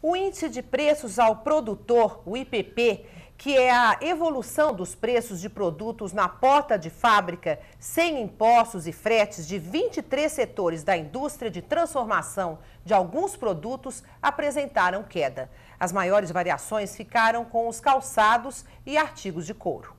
O índice de preços ao produtor, o IPP, que é a evolução dos preços de produtos na porta de fábrica, sem impostos e fretes de 23 setores da indústria de transformação de alguns produtos, apresentaram queda. As maiores variações ficaram com os calçados e artigos de couro.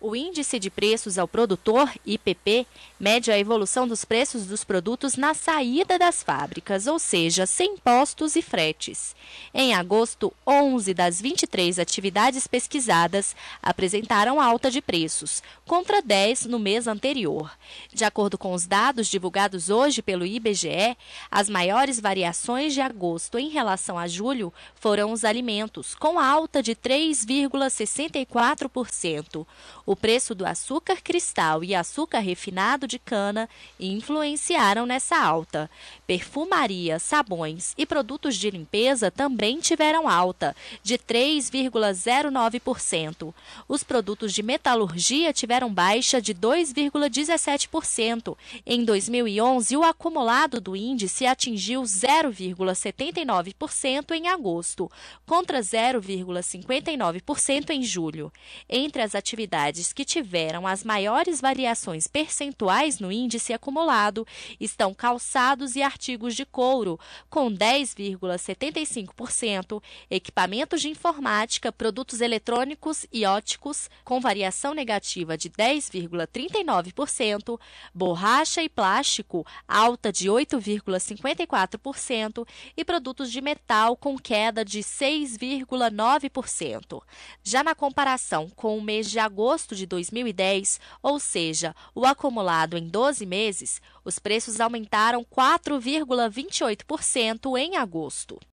O Índice de Preços ao Produtor, IPP, mede a evolução dos preços dos produtos na saída das fábricas, ou seja, sem postos e fretes. Em agosto, 11 das 23 atividades pesquisadas apresentaram alta de preços, contra 10 no mês anterior. De acordo com os dados divulgados hoje pelo IBGE, as maiores variações de agosto em relação a julho foram os alimentos, com alta de 3,64%. O preço do açúcar cristal e açúcar refinado de cana influenciaram nessa alta. Perfumaria, sabões e produtos de limpeza também tiveram alta, de 3,09%. Os produtos de metalurgia tiveram baixa de 2,17%. Em 2011, o acumulado do índice atingiu 0,79% em agosto, contra 0,59% em julho. Entre as atividades cidades que tiveram as maiores variações percentuais no índice acumulado estão calçados e artigos de couro, com 10,75%, equipamentos de informática, produtos eletrônicos e óticos, com variação negativa de 10,39%, borracha e plástico, alta de 8,54%, e produtos de metal, com queda de 6,9%. Já na comparação com o mês de agosto, agosto de 2010, ou seja, o acumulado em 12 meses, os preços aumentaram 4,28% em agosto.